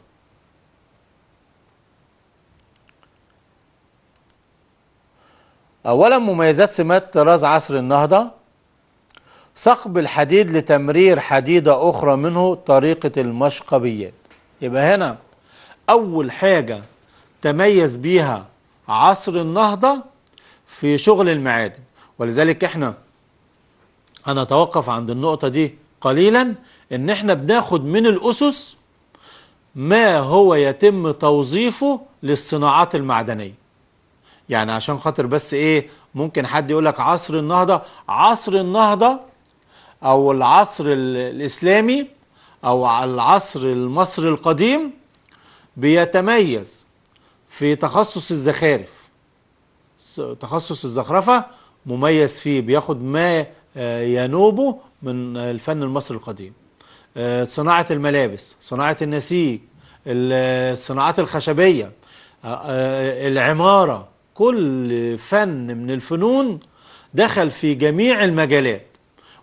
أولا مميزات سمات طراز عصر النهضة ثقب الحديد لتمرير حديدة أخرى منه طريقة المشقبيات يبقى هنا أول حاجة تميز بيها عصر النهضة في شغل المعادن ولذلك احنا هنتوقف عند النقطة دي قليلا ان احنا بناخد من الأسس ما هو يتم توظيفه للصناعات المعدنية يعني عشان خاطر بس ايه ممكن حد يقول لك عصر النهضه عصر النهضه او العصر الاسلامي او العصر المصري القديم بيتميز في تخصص الزخارف تخصص الزخرفه مميز فيه بياخد ما آه، ينوبه من الفن المصري القديم آه، صناعه الملابس صناعه النسيج الصناعات الخشبيه آه، العماره كل فن من الفنون دخل في جميع المجالات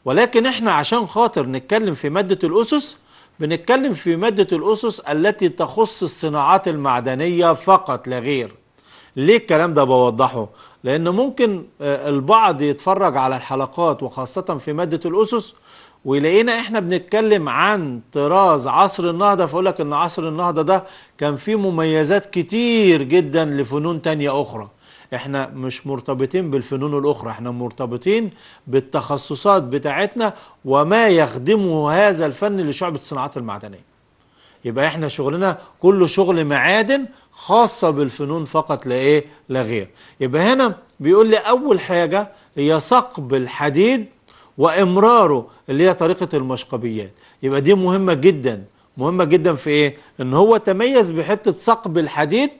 ولكن احنا عشان خاطر نتكلم في مادة الأسس بنتكلم في مادة الأسس التي تخص الصناعات المعدنية فقط لا غير ليه الكلام ده بوضحه لأن ممكن آه، البعض يتفرج على الحلقات وخاصة في مادة الأسس ويلاقينا احنا بنتكلم عن طراز عصر النهضة فقولك لك ان عصر النهضة ده كان فيه مميزات كتير جدا لفنون تانية أخرى احنا مش مرتبطين بالفنون الاخرى احنا مرتبطين بالتخصصات بتاعتنا وما يخدمه هذا الفن لشعبة الصناعات المعدنية يبقى احنا شغلنا كله شغل معادن خاصة بالفنون فقط لا ايه لا غير يبقى هنا بيقول لي اول حاجة هي صقب الحديد وامراره اللي هي طريقة المشقبيات يبقى دي مهمة جدا مهمة جدا في ايه ان هو تميز بحتة صقب الحديد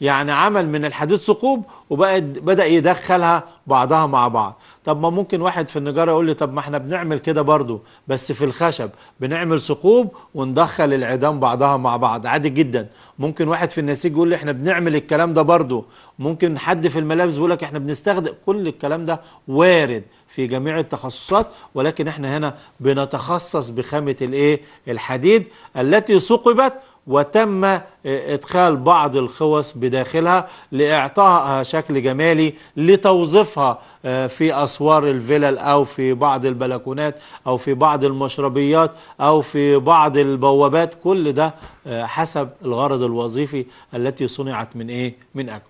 يعني عمل من الحديد ثقوب وبقت بدا يدخلها بعضها مع بعض طب ما ممكن واحد في النجاره يقول لي طب ما احنا بنعمل كده برضو بس في الخشب بنعمل ثقوب وندخل العظام بعضها مع بعض عادي جدا ممكن واحد في النسيج يقول لي احنا بنعمل الكلام ده برضو ممكن حد في الملابس يقول لك احنا بنستخدم كل الكلام ده وارد في جميع التخصصات ولكن احنا هنا بنتخصص بخامه الايه الحديد التي ثقبت وتم ادخال بعض الخوص بداخلها لاعطائها شكل جمالي لتوظيفها آه، في اسوار الفلل او في بعض البلكونات او في بعض المشربيات او في بعض البوابات كل ده آه، حسب الغرض الوظيفي التي صنعت من ايه من اجله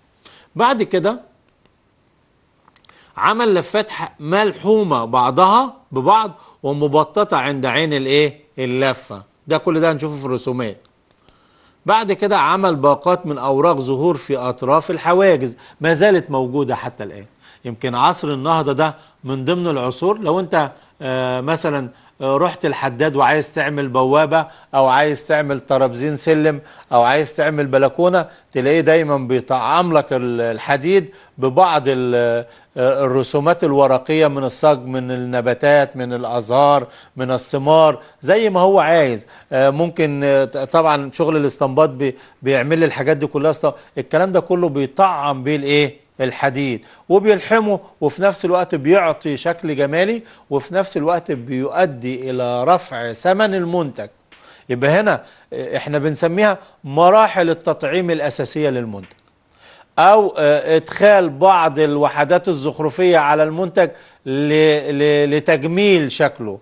بعد كده عمل لفات ملحومه بعضها ببعض ومبططه عند عين الايه اللفه ده كل ده هنشوفه في الرسومات بعد كده عمل باقات من أوراق زهور في أطراف الحواجز ما زالت موجودة حتى الآن يمكن عصر النهضة ده من ضمن العصور لو أنت آه، مثلا آه، رحت الحداد وعايز تعمل بوابة أو عايز تعمل ترابزين سلم أو عايز تعمل بلكونة تلاقيه دايما بيطعم لك الحديد ببعض آه، الرسومات الورقية من الصاج من النباتات من الأزهار من الثمار زي ما هو عايز آه، ممكن طبعا شغل الاستنباط بيعمل الحاجات دي كلها الكلام ده كله بيطعم بيه الايه الحديد وبيلحمه وفي نفس الوقت بيعطي شكل جمالي وفي نفس الوقت بيؤدي إلى رفع ثمن المنتج يبقى هنا آه، احنا بنسميها مراحل التطعيم الأساسية للمنتج أو آه، إدخال بعض الوحدات الزخرفية على المنتج لتجميل شكله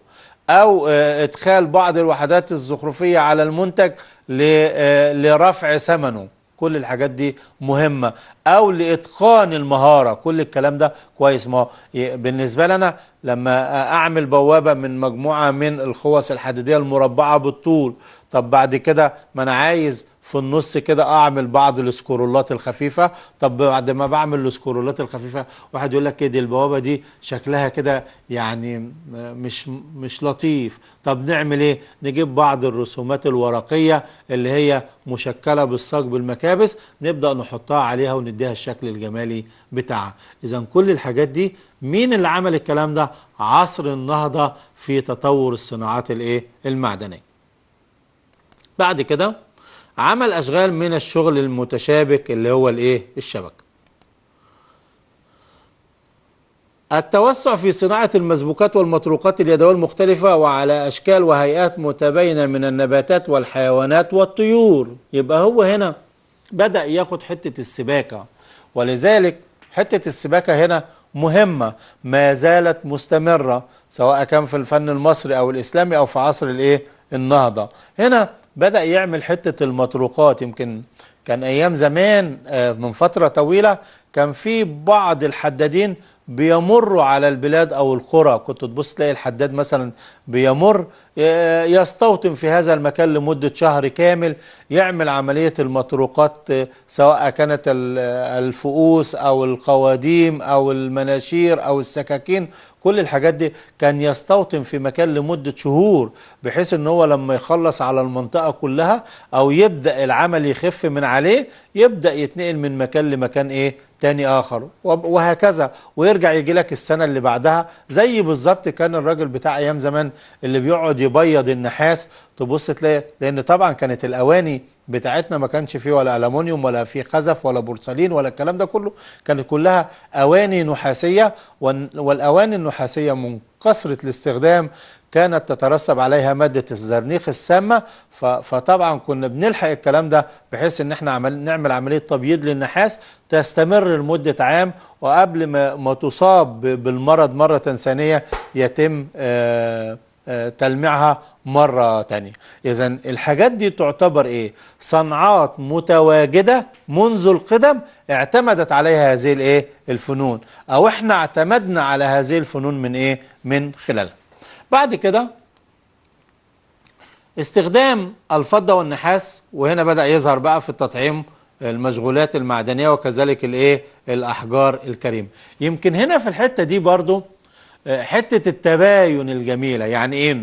أو آه، إدخال بعض الوحدات الزخرفية على المنتج لرفع ثمنه كل الحاجات دي مهمه او لاتقان المهاره كل الكلام ده كويس ما إيه، بالنسبه لنا لما اعمل بوابه من مجموعه من الخوص الحديديه المربعه بالطول طب بعد كده ما انا عايز في النص كده اعمل بعض السكرولات الخفيفه طب بعد ما بعمل السكرولات الخفيفه واحد يقول لك إيه، دي البوابه دي شكلها كده يعني مش مش لطيف طب نعمل ايه نجيب بعض الرسومات الورقيه اللي هي مشكله بالصاج المكابس نبدا نحطها عليها ونديها الشكل الجمالي بتاعها اذا كل الحاجات دي مين اللي عمل الكلام ده عصر النهضه في تطور الصناعات الايه المعدنيه بعد كده عمل أشغال من الشغل المتشابك اللي هو الإيه؟ الشبكة التوسع في صناعة المسبوكات والمطروقات اليدوية المختلفة وعلى أشكال وهيئات متباينة من النباتات والحيوانات والطيور يبقى هو هنا بدأ ياخد حتة السباكة ولذلك حتة السباكة هنا مهمة ما زالت مستمرة سواء كان في الفن المصري أو الإسلامي أو في عصر الإيه؟ النهضة هنا بدأ يعمل حتة المطروقات يمكن كان أيام زمان آه، من فترة طويلة كان في بعض الحدادين بيمروا على البلاد أو القرى كنت تبص تلاقي الحداد مثلا بيمر آه، يستوطن في هذا المكان لمدة شهر كامل يعمل عملية المطروقات آه، سواء كانت الفؤوس أو القواديم أو المناشير أو السكاكين كل الحاجات دي كان يستوطن في مكان لمدة شهور بحيث ان هو لما يخلص على المنطقة كلها او يبدأ العمل يخف من عليه يبدأ يتنقل من مكان لمكان ايه تاني اخر وهكذا ويرجع يجي لك السنة اللي بعدها زي بالظبط كان الراجل بتاع ايام زمان اللي بيقعد يبيض النحاس تبص تلاقي لان طبعا كانت الاواني بتاعتنا ما كانش فيه ولا ألمونيوم ولا فيه خزف ولا بورسلين ولا الكلام ده كله كانت كلها أواني نحاسية والأواني النحاسية من كثرة الاستخدام كانت تترسب عليها مادة الزرنيخ السامة فطبعا كنا بنلحق الكلام ده بحيث ان احنا عمل نعمل عملية تبييض للنحاس تستمر لمدة عام وقبل ما, ما تصاب بالمرض مرة ثانية يتم آه تلميعها مرة تانية إذا الحاجات دي تعتبر إيه؟ صنعات متواجدة منذ القدم اعتمدت عليها هذه الإيه؟ الفنون أو إحنا اعتمدنا على هذه الفنون من إيه؟ من خلالها بعد كده استخدام الفضة والنحاس وهنا بدأ يظهر بقى في التطعيم المشغولات المعدنية وكذلك الإيه؟ الأحجار الكريمة يمكن هنا في الحتة دي برضو حتة التباين الجميلة يعني ايه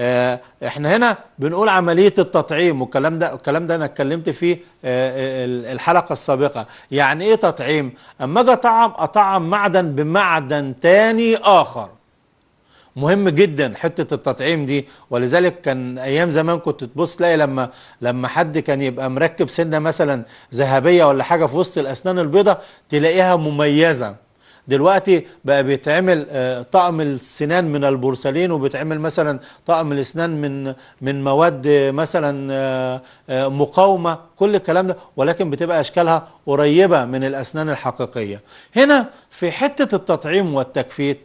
آه، احنا هنا بنقول عملية التطعيم والكلام ده الكلام ده انا اتكلمت فيه آه، آه، الحلقة السابقة يعني ايه تطعيم اما اجي اطعم اطعم معدن بمعدن تاني اخر مهم جدا حته التطعيم دي ولذلك كان ايام زمان كنت تبص تلاقي لما لما حد كان يبقى مركب سنه مثلا ذهبيه ولا حاجه في وسط الاسنان البيضاء تلاقيها مميزه دلوقتي بقى بيتعمل آه، طقم السنان من البورسلين وبيتعمل مثلا طقم الاسنان من من مواد مثلا آه، آه، مقاومه كل الكلام ده ولكن بتبقى اشكالها قريبه من الاسنان الحقيقيه هنا في حته التطعيم والتكفيت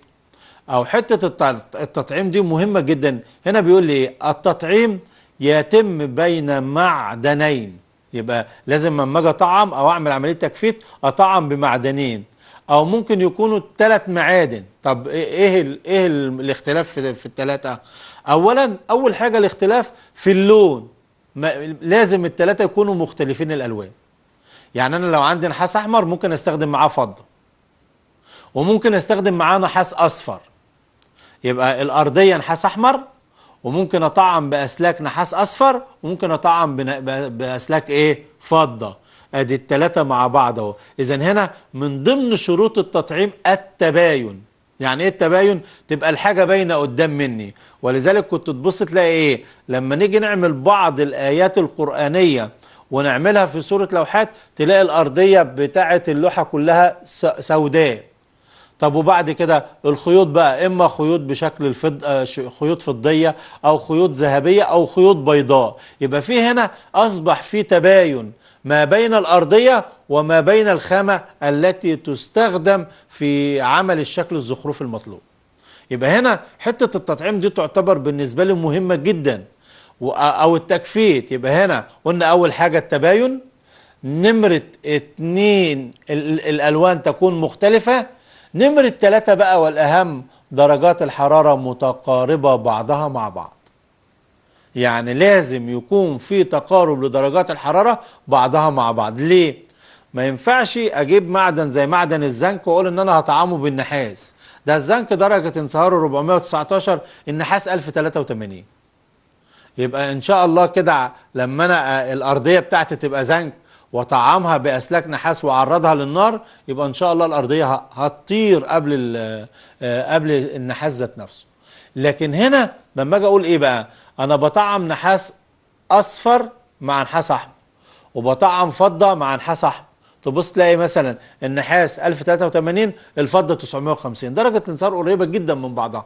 او حته التطعيم دي مهمه جدا هنا بيقول لي ايه التطعيم يتم بين معدنين يبقى لازم لما اجي اطعم او اعمل عمليه تكفيت اطعم بمعدنين او ممكن يكونوا ثلاث معادن طب ايه الـ ايه الـ إيه الاختلاف في, في الثلاثه اولا اول حاجه الاختلاف في اللون لازم الثلاثه يكونوا مختلفين الالوان يعني انا لو عندي نحاس احمر ممكن استخدم معاه فضه وممكن استخدم معاه نحاس اصفر يبقى الارضيه نحاس احمر وممكن اطعم باسلاك نحاس اصفر وممكن اطعم باسلاك ايه فضه ادي التلاتة مع بعض اهو اذا هنا من ضمن شروط التطعيم التباين يعني ايه التباين تبقى الحاجة باينة قدام مني ولذلك كنت تبص تلاقي ايه لما نيجي نعمل بعض الايات القرآنية ونعملها في صورة لوحات تلاقي الارضية بتاعة اللوحة كلها سوداء طب وبعد كده الخيوط بقى اما خيوط بشكل الفض آه، خيوط فضيه او خيوط ذهبيه او خيوط بيضاء يبقى في هنا اصبح في تباين ما بين الأرضية وما بين الخامة التي تستخدم في عمل الشكل الزخرفي المطلوب يبقى هنا حتة التطعيم دي تعتبر بالنسبة لي مهمة جدا أو التكفيت يبقى هنا قلنا أول حاجة التباين نمرة اتنين الألوان تكون مختلفة نمرة تلاتة بقى والأهم درجات الحرارة متقاربة بعضها مع بعض يعني لازم يكون في تقارب لدرجات الحرارة بعضها مع بعض ليه؟ ما ينفعش اجيب معدن زي معدن الزنك واقول ان انا هطعمه بالنحاس ده الزنك درجة انصهاره 419 النحاس 1083 يبقى ان شاء الله كده لما انا آه، الارضية بتاعتي تبقى زنك وطعمها باسلاك نحاس وعرضها للنار يبقى ان شاء الله الارضية هتطير قبل آه، قبل النحاس ذات نفسه لكن هنا لما اجي اقول ايه بقى انا بطعم نحاس اصفر مع نحاس احمر وبطعم فضه مع نحاس احمر تبص تلاقي مثلا النحاس 1083 الفضه 950 درجه الانصهار قريبه جدا من بعضها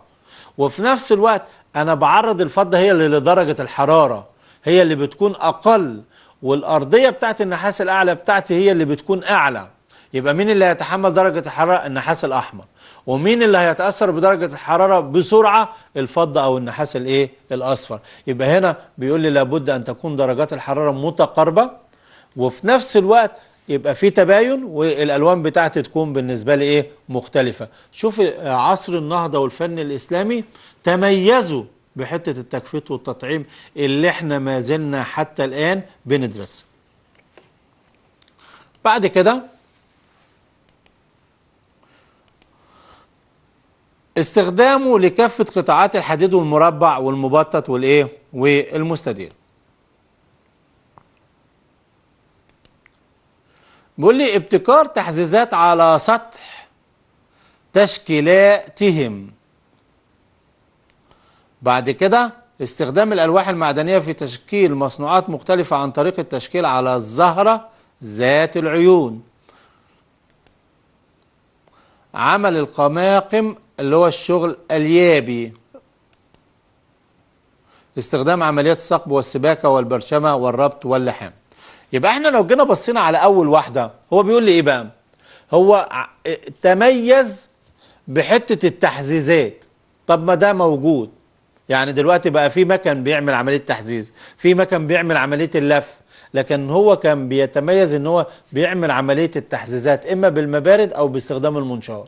وفي نفس الوقت انا بعرض الفضه هي اللي لدرجه الحراره هي اللي بتكون اقل والارضيه بتاعت النحاس الاعلى بتاعتي هي اللي بتكون اعلى يبقى مين اللي هيتحمل درجه الحراره النحاس الاحمر ومين اللي هيتأثر بدرجة الحرارة بسرعة الفضة أو النحاس الإيه الأصفر يبقى هنا بيقول لي لابد أن تكون درجات الحرارة متقاربة وفي نفس الوقت يبقى في تباين والالوان بتاعتي تكون بالنسبه لي ايه مختلفه شوف آه، عصر النهضه والفن الاسلامي تميزوا بحته التكفيت والتطعيم اللي احنا ما زلنا حتى الان بندرس بعد كده استخدامه لكافة قطاعات الحديد والمربع والمبطط والإيه والمستدير بيقول لي ابتكار تحزيزات على سطح تشكيلاتهم بعد كده استخدام الألواح المعدنية في تشكيل مصنوعات مختلفة عن طريق التشكيل على الزهرة ذات العيون عمل القماقم اللي هو الشغل اليابي استخدام عمليات الثقب والسباكة والبرشمة والربط واللحام يبقى احنا لو جينا بصينا على أول واحدة هو بيقول لي إيه بقى هو إيه، تميز بحتة التحزيزات طب ما ده موجود يعني دلوقتي بقى في مكن بيعمل عملية تحزيز في مكن بيعمل عملية اللف لكن هو كان بيتميز ان هو بيعمل عملية التحزيزات اما بالمبارد او باستخدام المنشار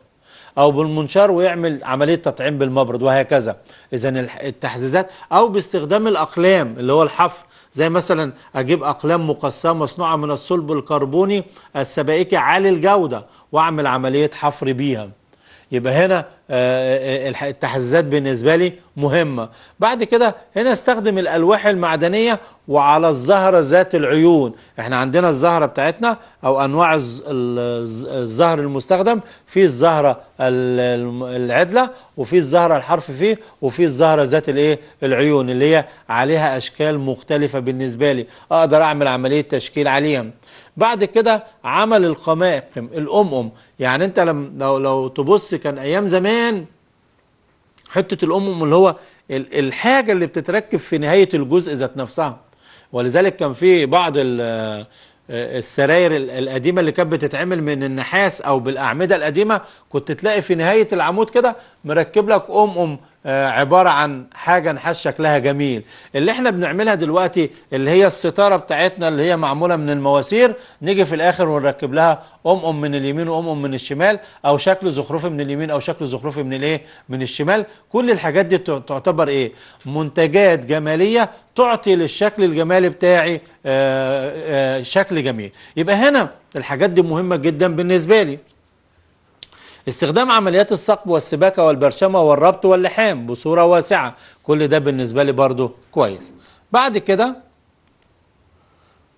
او بالمنشار ويعمل عمليه تطعيم بالمبرد وهكذا اذا التحزيزات او باستخدام الاقلام اللي هو الحفر زي مثلا اجيب اقلام مقسمه مصنوعه من الصلب الكربوني السبائكي عالي الجوده واعمل عمليه حفر بيها يبقى هنا آه، آه، آه، التحزيزات بالنسبة لي مهمة بعد كده هنا استخدم الألواح المعدنية وعلى الزهرة ذات العيون احنا عندنا الزهرة بتاعتنا أو أنواع الزهر المستخدم في الزهرة العدلة وفي الزهرة الحرف فيه وفي الزهرة ذات الايه العيون اللي هي عليها أشكال مختلفة بالنسبة لي أقدر أعمل عملية تشكيل عليهم بعد كده عمل القماقم الأمم يعني أنت لم لو لو تبص كان أيام زمان حتة الأمم اللي هو الحاجة اللي بتتركب في نهاية الجزء ذات نفسها ولذلك كان في بعض آه، السراير القديمة اللي كانت بتتعمل من النحاس أو بالأعمدة القديمة كنت تلاقي في نهاية العمود كده مركب لك ام ام آه، عبارة عن حاجة نحاس شكلها جميل اللي احنا بنعملها دلوقتي اللي هي الستارة بتاعتنا اللي هي معمولة من المواسير نيجي في الاخر ونركب لها ام ام من اليمين وام ام من الشمال او شكل زخرفي من اليمين او شكل زخرفي من الايه من الشمال كل الحاجات دي تعتبر ايه منتجات جمالية تعطي للشكل الجمالي بتاعي آآ آه، آآ آه، شكل جميل يبقى هنا الحاجات دي مهمة جدا بالنسبة لي استخدام عمليات الصقب والسباكة والبرشمة والربط واللحام بصورة واسعة كل ده بالنسبة لي برضو كويس بعد كده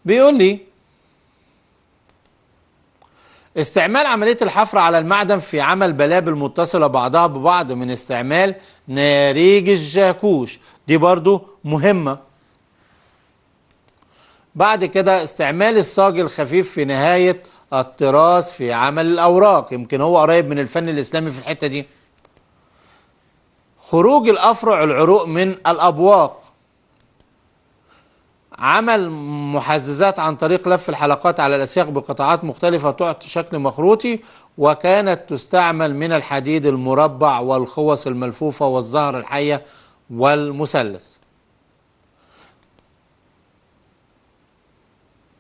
بيقول لي استعمال عملية الحفر على المعدن في عمل بلابل متصلة بعضها ببعض من استعمال ناريج الجاكوش دي برضو مهمة بعد كده استعمال الصاج الخفيف في نهاية الطراز في عمل الأوراق يمكن هو قريب من الفن الإسلامي في الحتة دي خروج الأفرع العروق من الأبواق عمل محززات عن طريق لف الحلقات على الأسياق بقطاعات مختلفة تعطي شكل مخروطي وكانت تستعمل من الحديد المربع والخوص الملفوفة والزهر الحية والمثلث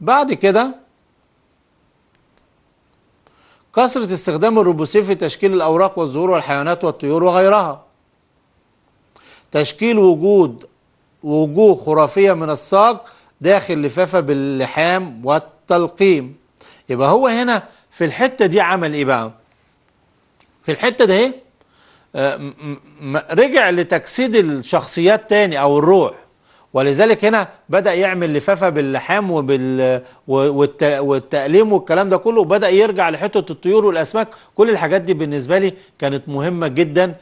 بعد كده كثرة استخدام الروبوسيف في تشكيل الأوراق والزهور والحيوانات والطيور وغيرها تشكيل وجود وجوه خرافية من الساق داخل لفافة باللحام والتلقيم يبقى هو هنا في الحتة دي عمل إيه بقى في الحتة ده آه، إيه رجع لتجسيد الشخصيات تاني أو الروح ولذلك هنا بدأ يعمل لفافة باللحام وبال والتأليم والكلام ده كله وبدأ يرجع لحتة الطيور والأسماك كل الحاجات دي بالنسبة لي كانت مهمة جدا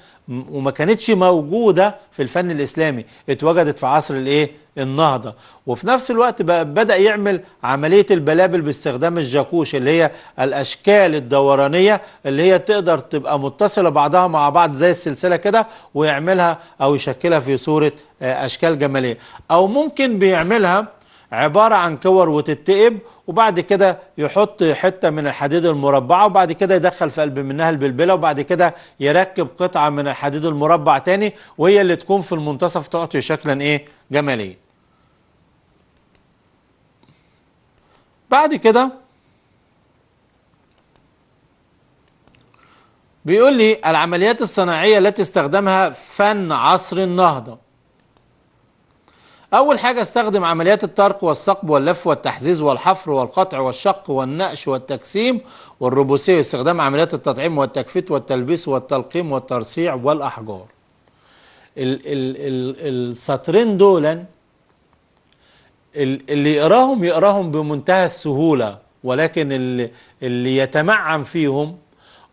وما كانتش موجودة في الفن الإسلامي اتوجدت في عصر الإيه؟ النهضة وفي نفس الوقت بدأ يعمل عملية البلابل باستخدام الجاكوش اللي هي الأشكال الدورانية اللي هي تقدر تبقى متصلة بعضها مع بعض زي السلسلة كده ويعملها أو يشكلها في صورة آه، أشكال جمالية أو ممكن بيعمل يعملها عبارة عن كور وتتقب وبعد كده يحط حتة من الحديد المربعة وبعد كده يدخل في قلب منها البلبلة وبعد كده يركب قطعة من الحديد المربع تاني وهي اللي تكون في المنتصف تعطي شكلا ايه جمالي بعد كده بيقول لي العمليات الصناعية التي استخدمها فن عصر النهضة أول حاجة استخدم عمليات الطرق والثقب واللف والتحزيز والحفر والقطع والشق والنقش والتجسيم والروبوسية استخدام عمليات التطعيم والتكفيت والتلبيس والتلقيم والترصيع والأحجار ال ال ال السطرين دولا اللي يقراهم يقراهم بمنتهى السهولة ولكن اللي, اللي يتمعن فيهم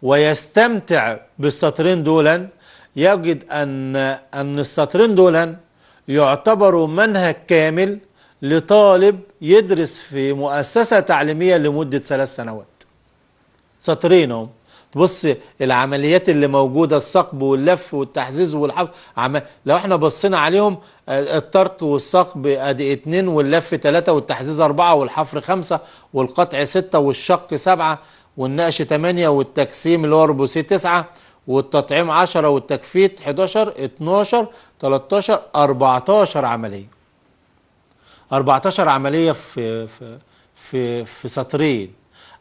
ويستمتع بالسطرين دولا يجد أن أن السطرين دولا يعتبروا منهج كامل لطالب يدرس في مؤسسة تعليمية لمدة ثلاث سنوات سطرين بص العمليات اللي موجودة الثقب واللف والتحزيز والحفظ عم... لو احنا بصينا عليهم الطرق والثقب ادي اتنين واللف تلاتة والتحزيز اربعة والحفر خمسة والقطع ستة والشق سبعة والنقش تمانية والتكسيم اللي هو تسعة والتطعيم 10 والتكفيت 11 12 13 14 عملية 14 عملية في في في, في سطرين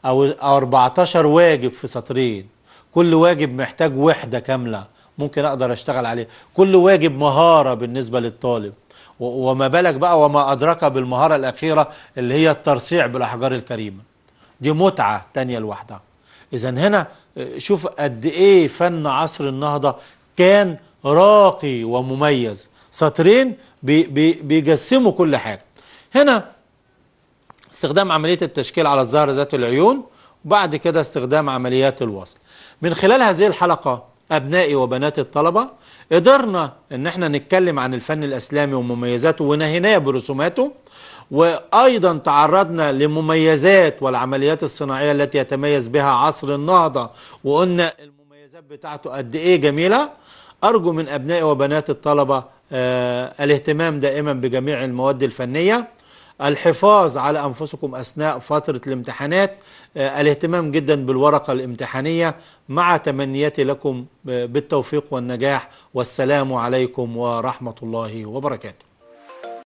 أو 14 واجب في سطرين كل واجب محتاج وحدة كاملة ممكن أقدر أشتغل عليه كل واجب مهارة بالنسبة للطالب وما بالك بقى وما أدرك بالمهارة الأخيرة اللي هي الترصيع بالأحجار الكريمة دي متعة تانية لوحدها إذا هنا شوف قد ايه فن عصر النهضه كان راقي ومميز سطرين بي بي بيجسموا كل حاجه هنا استخدام عمليه التشكيل على الظهر ذات العيون وبعد كده استخدام عمليات الوصل من خلال هذه الحلقه ابنائي وبنات الطلبه قدرنا ان احنا نتكلم عن الفن الاسلامي ومميزاته ونهيناه برسوماته وايضا تعرضنا لمميزات والعمليات الصناعيه التي يتميز بها عصر النهضه وقلنا المميزات بتاعته قد ايه جميله ارجو من ابنائي وبنات الطلبه آه، الاهتمام دائما بجميع المواد الفنيه الحفاظ على انفسكم اثناء فتره الامتحانات آه، الاهتمام جدا بالورقه الامتحانيه مع تمنياتي لكم آه، بالتوفيق والنجاح والسلام عليكم ورحمه الله وبركاته